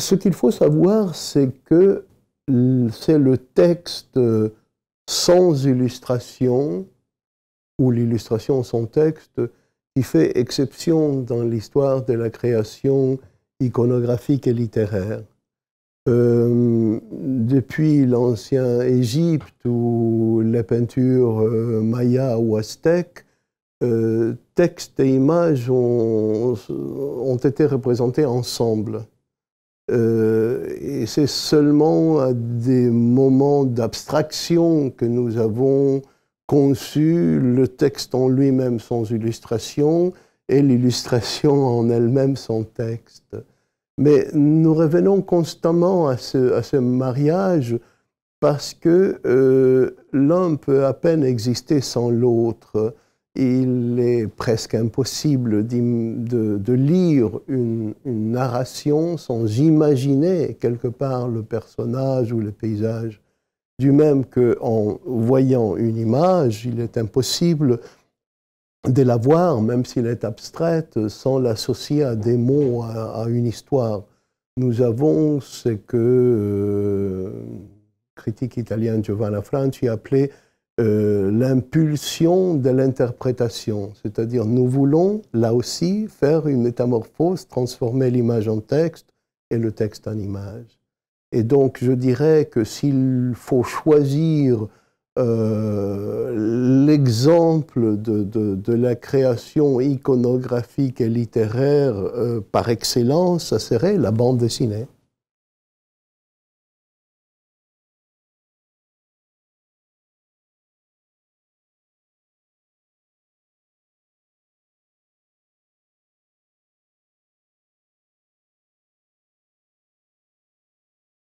Ce qu'il faut savoir, c'est que c'est le texte sans illustration, ou l'illustration sans texte, qui fait exception dans l'histoire de la création iconographique et littéraire. Euh, depuis l'ancien Égypte ou les peintures mayas euh, maya ou aztèques, euh, textes et images ont été représentés ensemble. Euh, et c'est seulement à des moments d'abstraction que nous avons conçu le texte en lui-même sans illustration et l'illustration en elle-même sans texte. Mais nous revenons constamment à ce, mariage parce que euh, l'un peut à peine exister sans l'autre il est presque impossible de, lire une, narration sans imaginer quelque part le personnage ou le paysage. Du même qu'en voyant une image, il est impossible de la voir, même s'il est abstraite, sans l'associer à des mots, à, une histoire. Nous avons ce que le euh, critique italien Giovanna Franci appelait euh, l'impulsion de l'interprétation. C'est-à-dire, nous voulons, là aussi, faire une métamorphose, transformer l'image en texte et le texte en image. Et donc, je dirais que s'il faut choisir euh, l'exemple de, la création iconographique et littéraire euh, par excellence, ça serait la bande dessinée.